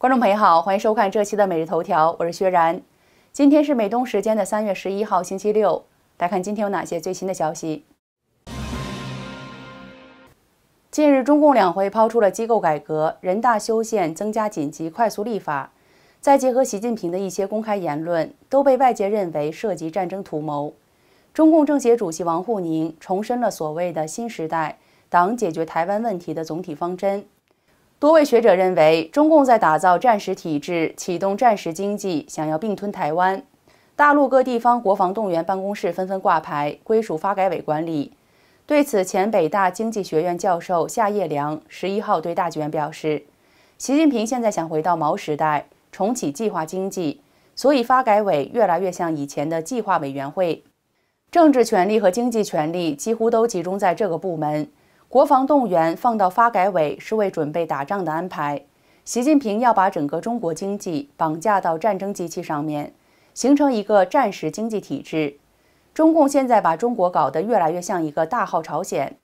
观众朋友好，欢迎收看这期的《每日头条》，我是薛然。今天是美东时间的三月十一号星期六，来看今天有哪些最新的消息。近日，中共两会抛出了机构改革、人大修宪、增加紧急快速立法，再结合习近平的一些公开言论，都被外界认为涉及战争图谋。中共政协主席王沪宁重申了所谓的新时代党解决台湾问题的总体方针。多位学者认为，中共在打造战时体制、启动战时经济，想要并吞台湾。大陆各地方国防动员办公室纷纷挂牌，归属发改委管理。对此，前北大经济学院教授夏业良十一号对大纪元表示：“习近平现在想回到毛时代，重启计划经济，所以发改委越来越像以前的计划委员会，政治权力和经济权力几乎都集中在这个部门。”国防动员放到发改委是为准备打仗的安排。习近平要把整个中国经济绑架到战争机器上面，形成一个战时经济体制。中共现在把中国搞得越来越像一个大号朝鲜，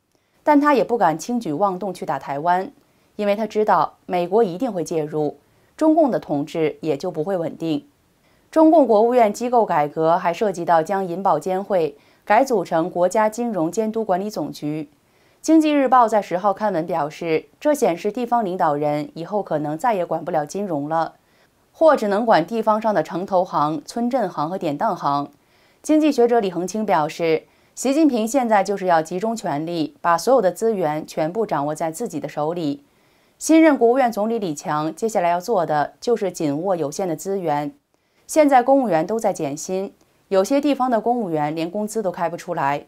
但他也不敢轻举妄动去打台湾，因为他知道美国一定会介入，中共的统治也就不会稳定。中共国务院机构改革还涉及到将银保监会改组成国家金融监督管理总局。经济日报在十号刊文表示，这显示地方领导人以后可能再也管不了金融了，或只能管地方上的城投行、村镇行和典当行。经济学者李恒清表示，习近平现在就是要集中权力，把所有的资源全部掌握在自己的手里。新任国务院总理李强接下来要做的就是紧握有限的资源。现在公务员都在减薪，有些地方的公务员连工资都开不出来。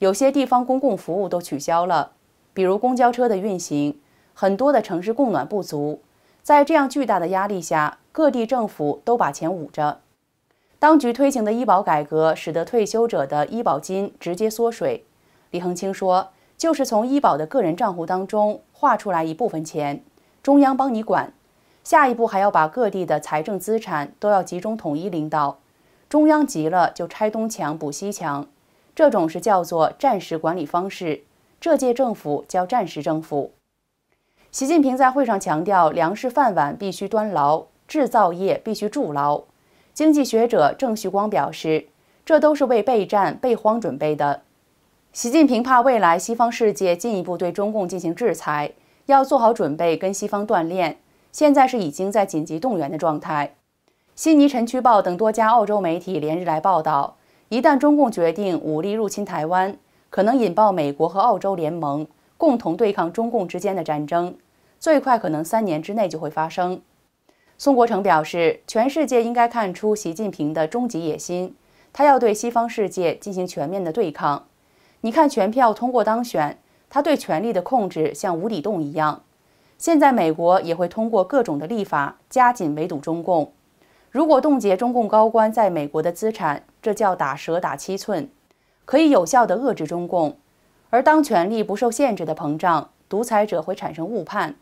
有些地方公共服务都取消了，比如公交车的运行，很多的城市供暖不足，在这样巨大的压力下，各地政府都把钱捂着。当局推行的医保改革，使得退休者的医保金直接缩水。李恒清说，就是从医保的个人账户当中划出来一部分钱，中央帮你管。下一步还要把各地的财政资产都要集中统一领导，中央急了就拆东墙补西墙。这种是叫做战时管理方式，这届政府叫战时政府。习近平在会上强调，粮食饭碗必须端牢，制造业必须筑牢。经济学者郑旭光表示，这都是为备战备荒准备的。习近平怕未来西方世界进一步对中共进行制裁，要做好准备跟西方锻炼。现在是已经在紧急动员的状态。悉尼城区报等多家澳洲媒体连日来报道。一旦中共决定武力入侵台湾，可能引爆美国和澳洲联盟共同对抗中共之间的战争，最快可能三年之内就会发生。宋国成表示，全世界应该看出习近平的终极野心，他要对西方世界进行全面的对抗。你看，全票通过当选，他对权力的控制像无底洞一样。现在美国也会通过各种的立法加紧围堵中共。如果冻结中共高官在美国的资产，这叫打蛇打七寸，可以有效地遏制中共。而当权力不受限制的膨胀，独裁者会产生误判。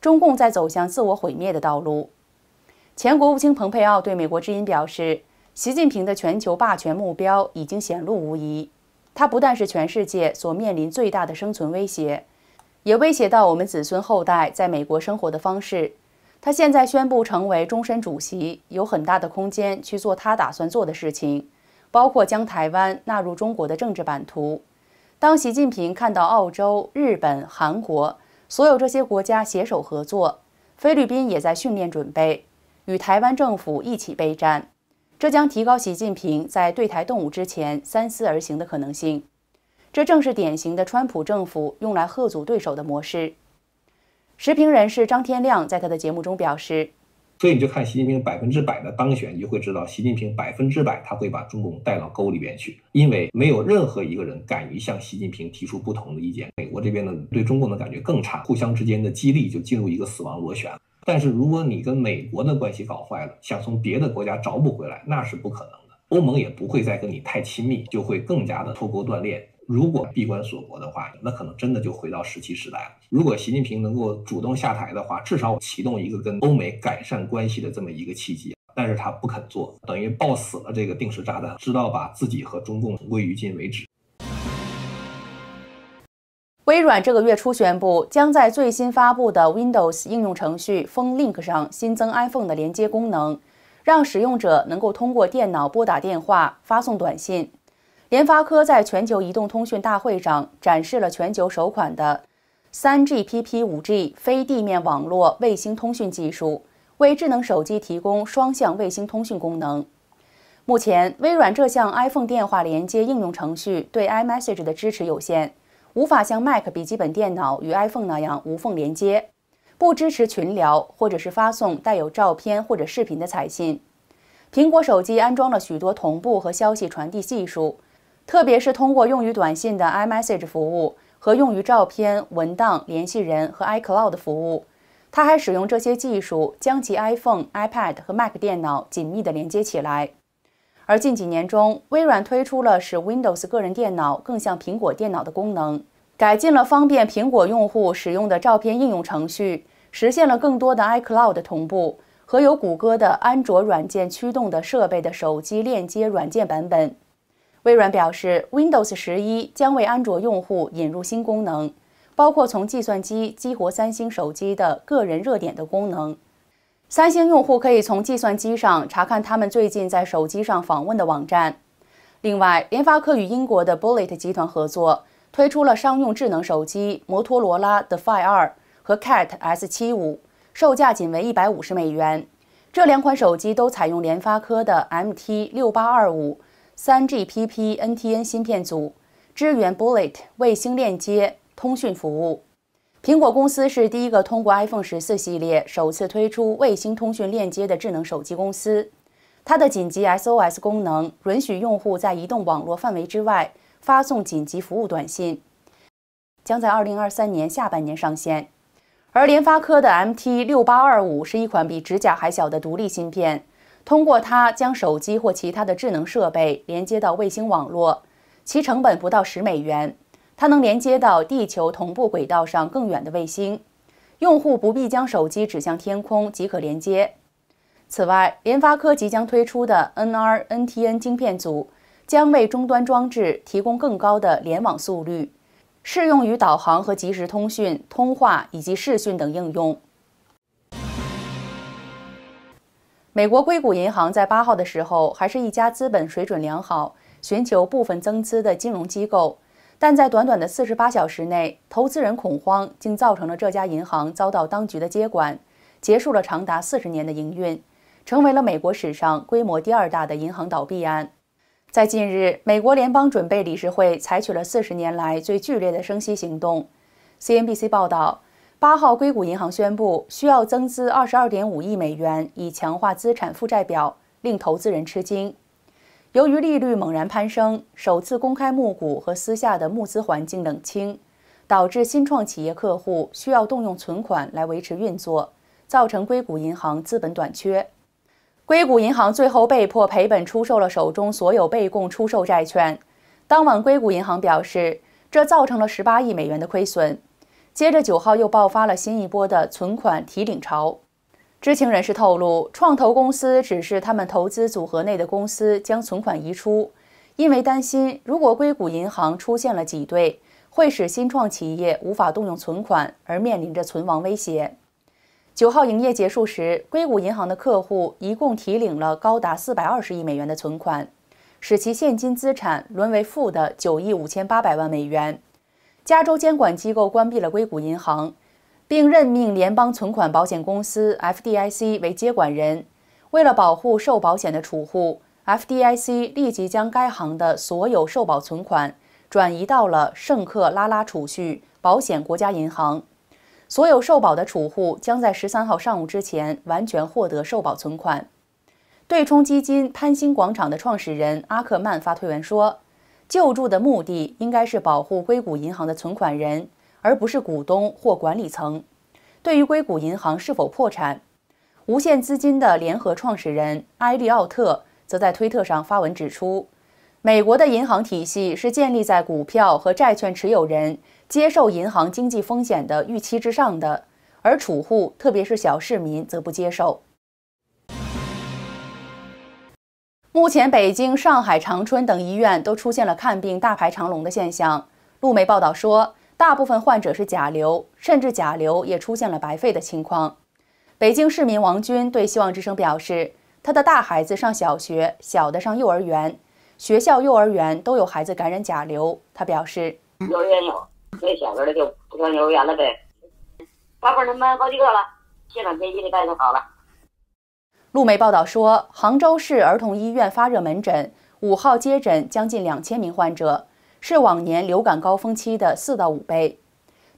中共在走向自我毁灭的道路。前国务卿蓬佩奥对美国之音表示：“习近平的全球霸权目标已经显露无遗。他不但是全世界所面临最大的生存威胁，也威胁到我们子孙后代在美国生活的方式。他现在宣布成为终身主席，有很大的空间去做他打算做的事情。”包括将台湾纳入中国的政治版图。当习近平看到澳洲、日本、韩国所有这些国家携手合作，菲律宾也在训练准备，与台湾政府一起备战，这将提高习近平在对台动武之前三思而行的可能性。这正是典型的川普政府用来吓阻对手的模式。时评人士张天亮在他的节目中表示。所以你就看习近平百分之百的当选，你就会知道习近平百分之百他会把中共带到沟里边去，因为没有任何一个人敢于向习近平提出不同的意见。美国这边呢，对中共的感觉更差，互相之间的激励就进入一个死亡螺旋。但是如果你跟美国的关系搞坏了，想从别的国家找补回来，那是不可能的。欧盟也不会再跟你太亲密，就会更加的脱钩断裂。如果闭关锁国的话，那可能真的就回到石器时代了。如果习近平能够主动下台的话，至少启动一个跟欧美改善关系的这么一个契机，但是他不肯做，等于抱死了这个定时炸弹，直到把自己和中共同归于尽为止。微软这个月初宣布，将在最新发布的 Windows 应用程序 Phone Link 上新增 iPhone 的连接功能，让使用者能够通过电脑拨打电话、发送短信。联发科在全球移动通讯大会上展示了全球首款的三 GPP 五 G 非地面网络卫星通讯技术，为智能手机提供双向卫星通讯功能。目前，微软这项 iPhone 电话连接应用程序对 iMessage 的支持有限，无法像 Mac 笔记本电脑与 iPhone 那样无缝连接，不支持群聊或者是发送带有照片或者视频的彩信。苹果手机安装了许多同步和消息传递技术。特别是通过用于短信的 iMessage 服务和用于照片、文档、联系人和 iCloud 服务，它还使用这些技术将其 iPhone、iPad 和 Mac 电脑紧密地连接起来。而近几年中，微软推出了使 Windows 个人电脑更像苹果电脑的功能，改进了方便苹果用户使用的照片应用程序，实现了更多的 iCloud 同步和由谷歌的安卓软件驱动的设备的手机链接软件版本。微软表示，Windows 十一将为安卓用户引入新功能，包括从计算机激活三星手机的个人热点的功能。三星用户可以从计算机上查看他们最近在手机上访问的网站。另外，联发科与英国的 b u l l e t 集团合作，推出了商用智能手机摩托罗拉 Defy 二和 Cat S 七五，售价仅为一百五十美元。这两款手机都采用联发科的 MT 六八二五。3GPP NTN 芯片组支援 Bullet 卫星链接通讯服务。苹果公司是第一个通过 iPhone 十四系列首次推出卫星通讯链接的智能手机公司。它的紧急 SOS 功能允许用户在移动网络范围之外发送紧急服务短信，将在二零二三年下半年上线。而联发科的 MT 六八二五是一款比指甲还小的独立芯片。通过它，将手机或其他的智能设备连接到卫星网络，其成本不到十美元。它能连接到地球同步轨道上更远的卫星，用户不必将手机指向天空即可连接。此外，联发科即将推出的 NR NTN 晶片组将为终端装置提供更高的联网速率，适用于导航和即时通讯、通话以及视讯等应用。美国硅谷银行在八号的时候还是一家资本水准良好、寻求部分增资的金融机构，但在短短的四十八小时内，投资人恐慌竟造成了这家银行遭到当局的接管，结束了长达四十年的营运，成为了美国史上规模第二大的银行倒闭案。在近日，美国联邦准备理事会采取了四十年来最剧烈的升息行动。CNBC 报道。八号，硅谷银行宣布需要增资二十二点五亿美元以强化资产负债表，令投资人吃惊。由于利率猛然攀升，首次公开募股和私下的募资环境冷清，导致新创企业客户需要动用存款来维持运作，造成硅谷银行资本短缺。硅谷银行最后被迫赔本出售了手中所有被供出售债券。当晚，硅谷银行表示，这造成了十八亿美元的亏损。接着九号又爆发了新一波的存款提领潮，知情人士透露，创投公司只是他们投资组合内的公司将存款移出，因为担心如果硅谷银行出现了挤兑，会使新创企业无法动用存款，而面临着存亡威胁。九号营业结束时，硅谷银行的客户一共提领了高达四百二十亿美元的存款，使其现金资产沦为负的九亿五千八百万美元。加州监管机构关闭了硅谷银行，并任命联邦存款保险公司 （FDIC） 为接管人。为了保护受保险的储户，FDIC 立即将该行的所有受保存款转移到了圣克拉拉储蓄保险国家银行。所有受保的储户将在十三号上午之前完全获得受保存款。对冲基金潘兴广场的创始人阿克曼发推文说。救助的目的应该是保护硅谷银行的存款人，而不是股东或管理层。对于硅谷银行是否破产，无限资金的联合创始人埃利奥特则在推特上发文指出，美国的银行体系是建立在股票和债券持有人接受银行经济风险的预期之上的，而储户，特别是小市民，则不接受。目前，北京、上海、长春等医院都出现了看病大排长龙的现象。路媒报道说，大部分患者是甲流，甚至甲流也出现了白肺的情况。北京市民王军对《希望之声》表示，他的大孩子上小学，小的上幼儿园，学校、幼儿园都有孩子感染甲流。他表示，幼儿园有，那小的就不上幼儿园了呗。大伯他们好几个了，现两天气礼拜就好了。路媒报道说，杭州市儿童医院发热门诊五号接诊将近两千名患者，是往年流感高峰期的四到五倍。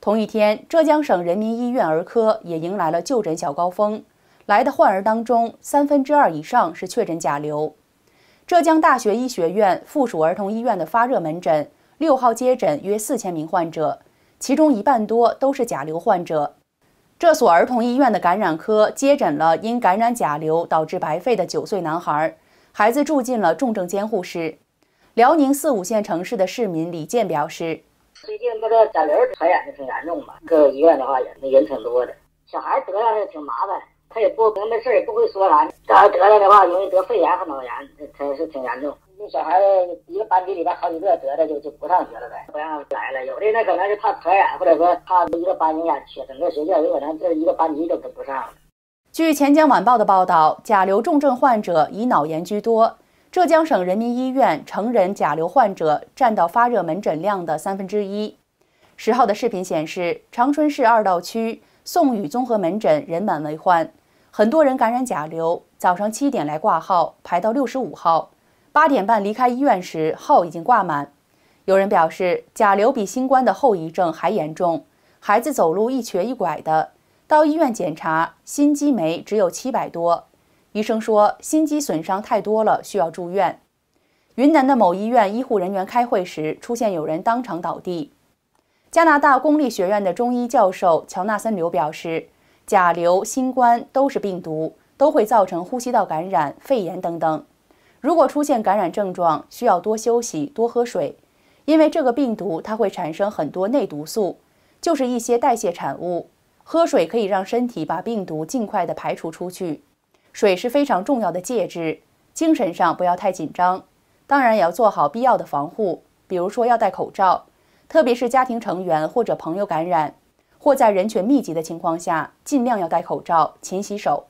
同一天，浙江省人民医院儿科也迎来了就诊小高峰，来的患儿当中三分之二以上是确诊甲流。浙江大学医学院附属儿童医院的发热门诊六号接诊约四千名患者，其中一半多都是甲流患者。这所儿童医院的感染科接诊了因感染甲流导致白肺的九岁男孩，孩子住进了重症监护室。辽宁四五线城市的市民李健表示：“最近这个甲流传染的挺严重吧，各个医院的话也人挺多的。小孩得了也挺麻烦，他也不明白事儿，也不会说啥。这得了的话，容易得肺炎和脑炎，真是挺严重。”那小孩子一个班级里边好几个得的就就不上学了呗，不让来了。有的那可能是怕传染，或者说怕一个班影响学整个学校有可能这一个班级都跟不上据《钱江晚报》的报道，甲流重症患者以脑炎居多。浙江省人民医院成人甲流患者占到发热门诊量的三分之一。十号的视频显示，长春市二道区宋宇综合门诊人满为患，很多人感染甲流，早上七点来挂号排到六十五号。八点半离开医院时，号已经挂满。有人表示，甲流比新冠的后遗症还严重，孩子走路一瘸一拐的。到医院检查，心肌酶只有七百多，医生说心肌损伤太多了，需要住院。云南的某医院医护人员开会时，出现有人当场倒地。加拿大公立学院的中医教授乔纳森·刘表示，甲流、新冠都是病毒，都会造成呼吸道感染、肺炎等等。如果出现感染症状，需要多休息、多喝水，因为这个病毒它会产生很多内毒素，就是一些代谢产物。喝水可以让身体把病毒尽快的排除出去，水是非常重要的介质。精神上不要太紧张，当然也要做好必要的防护，比如说要戴口罩，特别是家庭成员或者朋友感染，或在人群密集的情况下，尽量要戴口罩、勤洗手。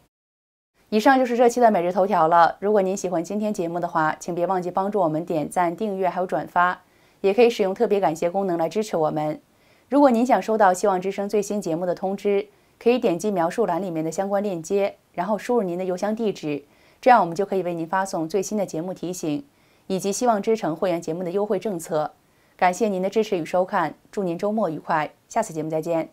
以上就是这期的每日头条了。如果您喜欢今天节目的话，请别忘记帮助我们点赞、订阅还有转发，也可以使用特别感谢功能来支持我们。如果您想收到希望之声最新节目的通知，可以点击描述栏里面的相关链接，然后输入您的邮箱地址，这样我们就可以为您发送最新的节目提醒以及希望之城会员节目的优惠政策。感谢您的支持与收看，祝您周末愉快，下次节目再见。